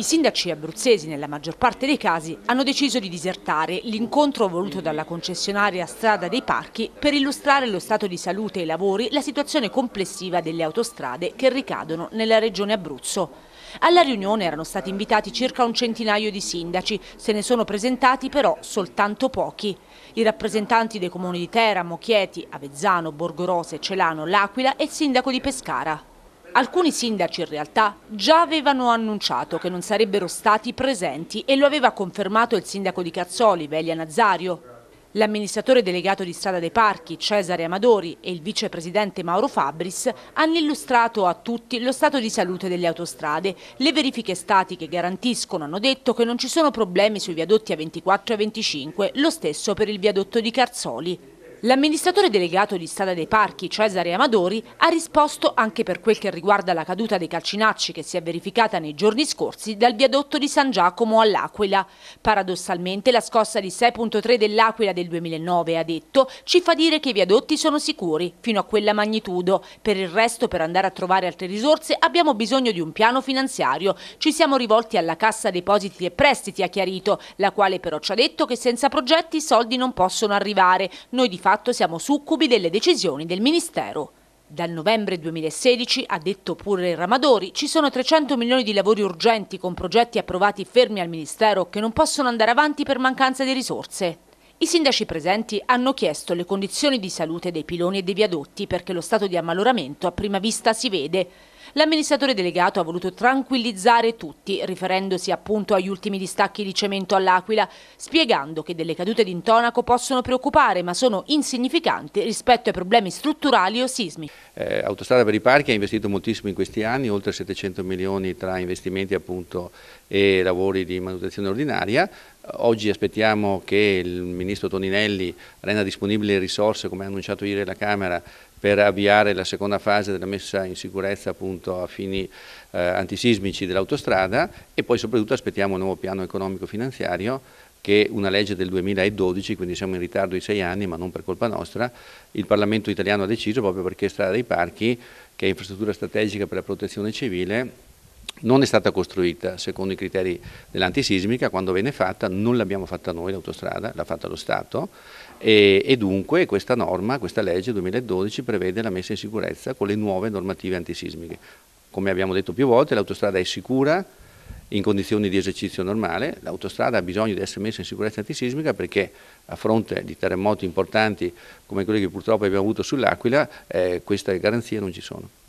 I sindaci abruzzesi nella maggior parte dei casi hanno deciso di disertare l'incontro voluto dalla concessionaria Strada dei Parchi per illustrare lo stato di salute e i lavori, la situazione complessiva delle autostrade che ricadono nella regione Abruzzo. Alla riunione erano stati invitati circa un centinaio di sindaci, se ne sono presentati però soltanto pochi. I rappresentanti dei comuni di Teramo, Chieti, Avezzano, Borgorose, Celano, L'Aquila e il sindaco di Pescara. Alcuni sindaci in realtà già avevano annunciato che non sarebbero stati presenti e lo aveva confermato il sindaco di Cazzoli, Velia Nazario. L'amministratore delegato di Strada dei Parchi, Cesare Amadori, e il vicepresidente Mauro Fabris hanno illustrato a tutti lo stato di salute delle autostrade. Le verifiche statiche garantiscono, hanno detto, che non ci sono problemi sui viadotti A24 e A25, lo stesso per il viadotto di Carzoli. L'amministratore delegato di Strada dei Parchi, Cesare Amadori, ha risposto anche per quel che riguarda la caduta dei calcinacci che si è verificata nei giorni scorsi dal viadotto di San Giacomo all'Aquila. Paradossalmente la scossa di 6.3 dell'Aquila del 2009, ha detto, ci fa dire che i viadotti sono sicuri, fino a quella magnitudo. Per il resto, per andare a trovare altre risorse, abbiamo bisogno di un piano finanziario. Ci siamo rivolti alla Cassa Depositi e Prestiti, ha chiarito, la quale però ci ha detto che senza progetti i soldi non possono arrivare. Noi di fatto fatto siamo succubi delle decisioni del Ministero. Dal novembre 2016, ha detto pure il Ramadori, ci sono 300 milioni di lavori urgenti con progetti approvati fermi al Ministero che non possono andare avanti per mancanza di risorse. I sindaci presenti hanno chiesto le condizioni di salute dei piloni e dei viadotti perché lo stato di ammaloramento a prima vista si vede. L'amministratore delegato ha voluto tranquillizzare tutti, riferendosi appunto agli ultimi distacchi di cemento all'Aquila, spiegando che delle cadute d'intonaco possono preoccupare ma sono insignificanti rispetto ai problemi strutturali o sismici. Eh, Autostrada per i Parchi ha investito moltissimo in questi anni, oltre 700 milioni tra investimenti appunto e lavori di manutenzione ordinaria. Oggi aspettiamo che il Ministro Toninelli renda disponibili le risorse, come ha annunciato ieri la Camera, per avviare la seconda fase della messa in sicurezza appunto a fini eh, antisismici dell'autostrada e poi soprattutto aspettiamo un nuovo piano economico finanziario che una legge del 2012, quindi siamo in ritardo di sei anni, ma non per colpa nostra, il Parlamento italiano ha deciso proprio perché Strada dei Parchi, che è infrastruttura strategica per la protezione civile, non è stata costruita secondo i criteri dell'antisismica, quando venne fatta non l'abbiamo fatta noi l'autostrada, l'ha fatta lo Stato e, e, dunque questa norma, questa legge 2012 prevede la messa in sicurezza con le nuove normative antisismiche. Come abbiamo detto più volte l'autostrada è sicura in condizioni di esercizio normale, l'autostrada ha bisogno di essere messa in sicurezza antisismica perché a fronte di terremoti importanti come quelli che purtroppo abbiamo avuto sull'Aquila eh, queste garanzie non ci sono.